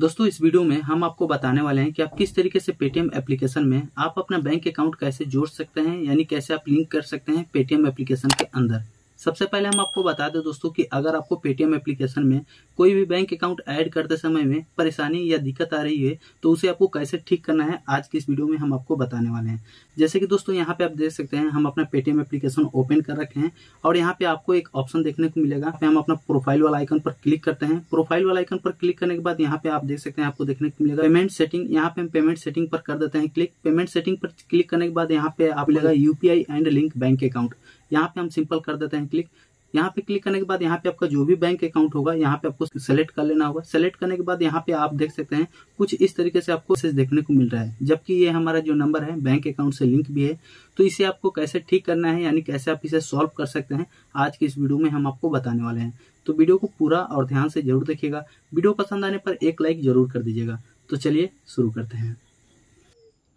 दोस्तों इस वीडियो में हम आपको बताने वाले हैं कि आप किस तरीके से पेटीएम एप्लीकेशन में आप अपना बैंक अकाउंट कैसे जोड़ सकते हैं यानी कैसे आप लिंक कर सकते हैं पेटीएम एप्लीकेशन के अंदर सबसे पहले हम आपको बता दें दोस्तों कि अगर आपको पेटीएम एप्लीकेशन में कोई भी बैंक अकाउंट ऐड करते समय में परेशानी या दिक्कत आ रही है तो उसे आपको कैसे ठीक करना है आज की इस वीडियो में हम आपको बताने वाले हैं जैसे कि दोस्तों यहाँ पे आप देख सकते हैं हम अपना पेटीएम एप्लीकेशन ओपन कर रखे हैं और यहाँ पे आपको एक ऑप्शन देखने को मिलेगा हम अपना प्रोफाइल वाला आइकन पर क्लिक करते हैं प्रोफाइल वाला आइकन पर क्लिक करने के बाद यहाँ पे आप देख सकते हैं आपको देखने को मिलेगा पेमेंट सेटिंग यहाँ पे हम पेमेंट सेटिंग पर कर देते हैं क्लिक पेमेंट सेटिंग पर क्लिक करने के बाद यहाँ पे आप मिलेगा UPI and link bank account यहाँ पे हम सिंपल कर देते हैं क्लिक यहाँ पे क्लिक करने के बाद यहाँ पे आपका जो भी बैंक अकाउंट होगा यहाँ पे आपको सेलेक्ट कर लेना होगा सेलेक्ट करने के बाद यहाँ पे आप देख सकते हैं कुछ इस तरीके से आपको मैसेज देखने को मिल रहा है जबकि ये हमारा जो नंबर है बैंक अकाउंट से लिंक भी है तो इसे आपको कैसे ठीक करना है यानी कैसे आप इसे सॉल्व कर सकते हैं आज की इस वीडियो में हम आपको बताने वाले हैं तो वीडियो को पूरा और ध्यान से जरूर देखिएगा वीडियो पसंद आने पर एक लाइक जरूर कर दीजिएगा तो चलिए शुरू करते हैं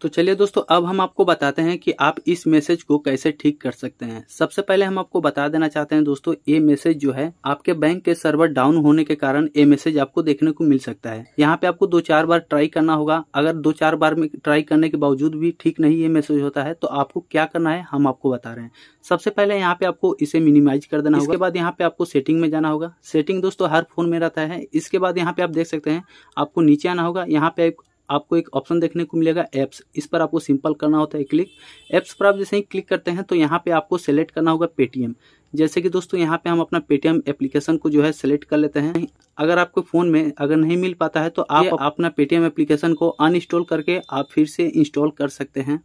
तो चलिए दोस्तों अब हम आपको बताते हैं कि आप इस मैसेज को कैसे ठीक कर सकते हैं सबसे पहले हम आपको बता देना चाहते हैं दोस्तों ये मैसेज जो है आपके बैंक के सर्वर डाउन होने के कारण ये मैसेज आपको देखने को मिल सकता है यहाँ पे आपको दो चार बार ट्राई करना होगा अगर दो चार बार में ट्राई करने के बावजूद भी ठीक नहीं ये मैसेज होता है तो आपको क्या करना है हम आपको बता रहे हैं सबसे पहले यहाँ पे आपको इसे मिनिमाइज कर देना होगा बाद यहाँ पे आपको सेटिंग में जाना होगा सेटिंग दोस्तों हर फोन में रहता है इसके बाद यहाँ पे आप देख सकते हैं आपको नीचे आना होगा यहाँ पे आपको एक ऑप्शन देखने को मिलेगा ऐप्स इस पर आपको सिंपल करना होता है क्लिक ऐप्स पर आप जैसे ही क्लिक करते हैं तो यहाँ पे आपको सेलेक्ट करना होगा पेटीएम जैसे कि दोस्तों यहाँ पे हम अपना पेटीएम एप्लीकेशन को जो है सेलेक्ट कर लेते हैं अगर आपके फ़ोन में अगर नहीं मिल पाता है तो आप अपना पेटीएम एप्लीकेशन को अनइंस्टॉल करके आप फिर से इंस्टॉल कर सकते हैं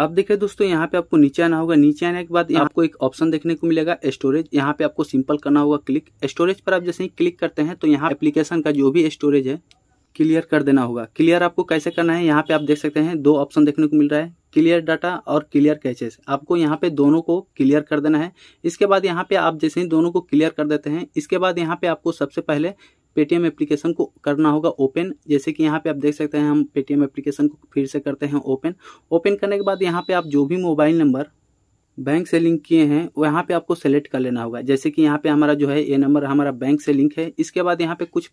अब देखिए दोस्तों यहाँ पे आपको नीचे आना होगा नीचे आने के बाद हाँ। आपको एक ऑप्शन देखने को मिलेगा स्टोरेज यहाँ पे आपको सिंपल करना होगा क्लिक स्टोरेज पर आप जैसे ही क्लिक करते हैं तो यहाँ एप्लीकेशन का जो भी स्टोरेज है क्लियर कर देना होगा क्लियर आपको कैसे करना है यहाँ पे आप देख सकते हैं दो ऑप्शन देखने को मिल रहा है क्लियर डाटा और क्लियर कैचेस आपको यहाँ पे दोनों को क्लियर कर देना है इसके बाद यहाँ पे आप जैसे ही दोनों को क्लियर कर देते हैं इसके बाद यहाँ पे आपको सबसे पहले पेटीएम एप्लीकेशन को करना होगा ओपन जैसे कि यहाँ पे आप देख सकते हैं हम पेटीएम एप्लीकेशन को फिर से करते हैं ओपन ओपन करने के बाद यहाँ पे आप जो भी मोबाइल नंबर बैंक से लिंक किए हैं वो यहाँ पे आपको सेलेक्ट कर लेना होगा जैसे कि यहाँ पे हमारा जो है ये नंबर हमारा बैंक से लिंक है इसके बाद यहाँ पे कुछ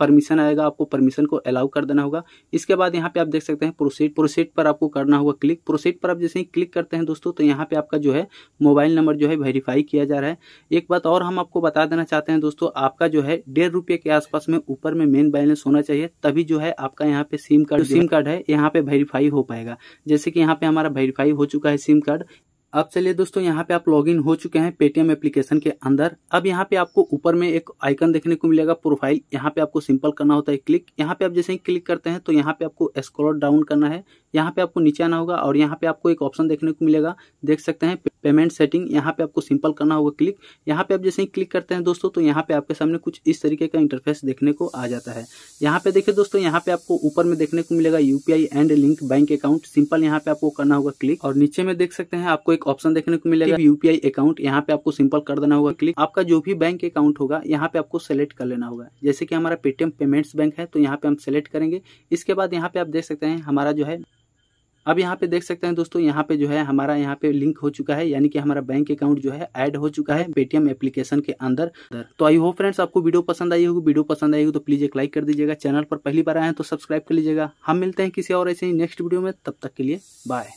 परमिशन आएगा आपको परमिशन को अलाउ कर देना होगा इसके बाद यहाँ पे आप देख सकते हैं प्रोसीड प्रोसीड पर आपको करना होगा क्लिक प्रोसीड पर आप जैसे ही क्लिक करते हैं दोस्तों तो यहाँ पे आपका जो है मोबाइल नंबर जो है वेरीफाई किया जा रहा है एक बात और हम आपको बता देना चाहते हैं दोस्तों आपका जो है डेढ़ रुपये के आसपास में ऊपर में मेन बैलेंस होना चाहिए तभी जो है आपका यहाँ पे सिम कार्ड सिम कार्ड है यहाँ पे वेरीफाई हो पाएगा जैसे कि यहाँ पे हमारा वेरीफाई हो चुका है सिम कार्ड अब चलिए दोस्तों यहाँ पे आप लॉगिन हो चुके हैं पेटीएम एप्लीकेशन के अंदर अब यहाँ पे आपको ऊपर में एक आइकन देखने को मिलेगा प्रोफाइल यहाँ पे आपको सिंपल करना होता है क्लिक यहाँ पे आप जैसे ही क्लिक करते हैं तो यहाँ पे आपको स्क्रॉल डाउन करना है यहाँ पे आपको नीचे आना होगा और यहाँ पे आपको एक ऑप्शन देखने को मिलेगा देख सकते हैं पेमेंट सेटिंग यहाँ पे आपको सिंपल करना होगा क्लिक यहाँ पे आप जैसे ही क्लिक करते हैं दोस्तों तो यहाँ पे आपके सामने कुछ इस तरीके का इंटरफेस देखने को आ जाता है यहाँ पे देखिए दोस्तों यहाँ पे आपको ऊपर में देखने को मिलेगा UPI and link bank account simple यहाँ पे आपको करना होगा क्लिक और नीचे में देख सकते हैं आपको एक ऑप्शन देखने को मिलेगा यूपीआई अकाउंट यहाँ पे आपको सिंपल कर देना होगा क्लिक आपका जो भी बैंक अकाउंट होगा यहाँ पे आपको सेलेक्ट कर लेना होगा जैसे कि हमारा पेटीएम पेमेंट्स बैंक है तो यहाँ पे हम सेलेक्ट करेंगे इसके बाद यहाँ पे आप देख सकते हैं हमारा जो है अब यहाँ पे देख सकते हैं दोस्तों यहाँ पे जो है हमारा यहाँ पे लिंक हो चुका है यानी कि हमारा बैंक अकाउंट जो है ऐड हो चुका है पेटीएम एप्लीकेशन के अंदर तो आई होप फ्रेंड्स आपको वीडियो पसंद आई होगी वीडियो पसंद आई होगी तो प्लीज एक लाइक कर दीजिएगा चैनल पर पहली बार आए हैं तो सब्सक्राइब कर लीजिएगा हम मिलते हैं किसी और ऐसे ही नेक्स्ट वीडियो में तब तक के लिए बाय